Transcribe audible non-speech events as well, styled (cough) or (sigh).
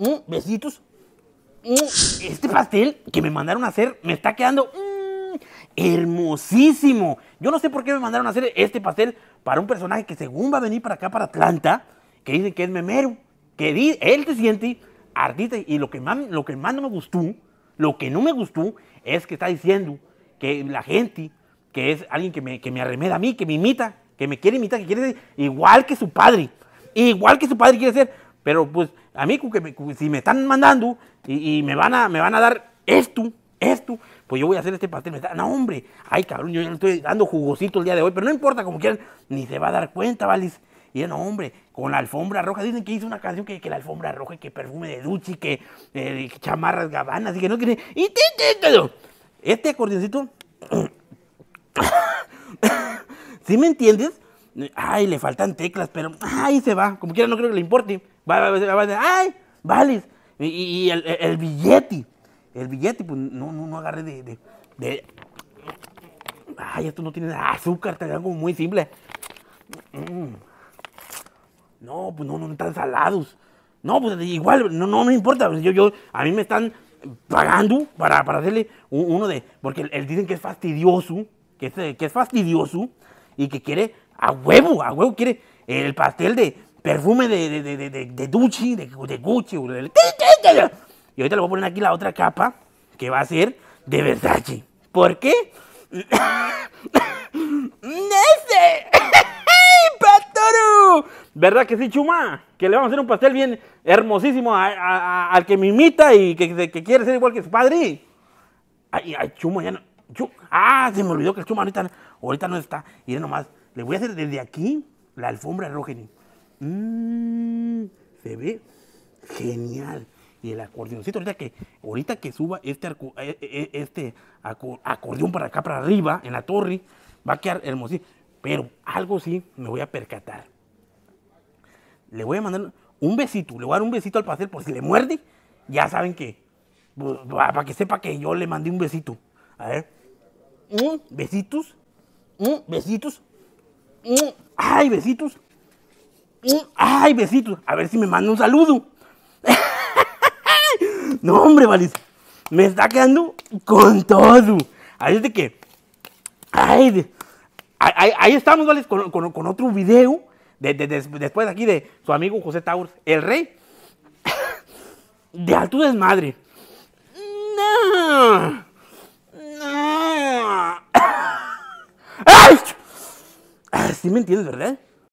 Mm, besitos. Mm, este pastel que me mandaron a hacer me está quedando mm, hermosísimo. Yo no sé por qué me mandaron a hacer este pastel para un personaje que según va a venir para acá, para Atlanta, que dice que es memero, que él te siente artista. Y lo que, más, lo que más no me gustó, lo que no me gustó, es que está diciendo que la gente, que es alguien que me, que me arremeda a mí, que me imita, que me quiere imitar, que quiere ser igual que su padre. Igual que su padre quiere ser. Pero pues a mí que si me están mandando y, me, van a, me van a dar esto, esto, pues yo voy a hacer este pastel. no, hombre, ay, cabrón, yo ya le estoy dando jugosito el día de hoy, pero no importa, como quieran, ni se va a dar cuenta, Valis. Y no, hombre, con la alfombra roja. Dicen que hizo una canción que, que la alfombra roja, que perfume de Duchi, que, eh, chamarras gabanas, y que no quiere. Y este acordeoncito. Si (coughs) me entiendes? Ay, le faltan teclas, pero. ahí se va. Como quiera, no creo que le importe. ¡Ay! ¡Vales! Y, el, billete. El billete, pues no, no, agarre de, Ay, esto no tiene ¡Ah, azúcar, te algo muy simple. Mm. No, pues no, no están salados. No, pues igual, no, no, importa. Pues, yo, a mí me están pagando para, hacerle uno de. Porque él dicen que es fastidioso, que es, que es fastidioso y que quiere a huevo, a huevo quiere el pastel de, perfume de, de, de, de, de Gucci, de, Y ahorita le voy a poner aquí la otra capa, que va a ser de Versace. ¿Por qué? (coughs) ¡Nese! ¿Verdad que sí, Chuma? Que le vamos a hacer un pastel bien hermosísimo al que me imita y que, quiere ser igual que su padre. Ay, Chuma, ya no. ah, se me olvidó que el Chuma ahorita, ahorita no está. Y nomás, le voy a hacer desde aquí la alfombra de Mmm, se ve genial. Y el acordeoncito, ahorita que, ahorita que suba este, e, e, e, este acordeón para acá, para arriba, en la torre, va a quedar hermosísimo. Pero algo sí me voy a percatar. Le voy a mandar un besito, le voy a dar un besito al pastel por si le muerde. Ya saben que, pues, para que sepa que yo le mandé un besito. A ver, mm, besitos, mm, besitos, mm, ay, besitos. Ay, besitos. A ver si me manda un saludo. (laughs) no, hombre, Valis. Me está quedando con todo. Ahí es de que. Ay, ahí, estamos, Valis, con, otro video. De, de, después aquí de su amigo José taur el rey. de alto desmadre. No. No. (laughs) ¡Ay! Sí me entiendes, ¿verdad?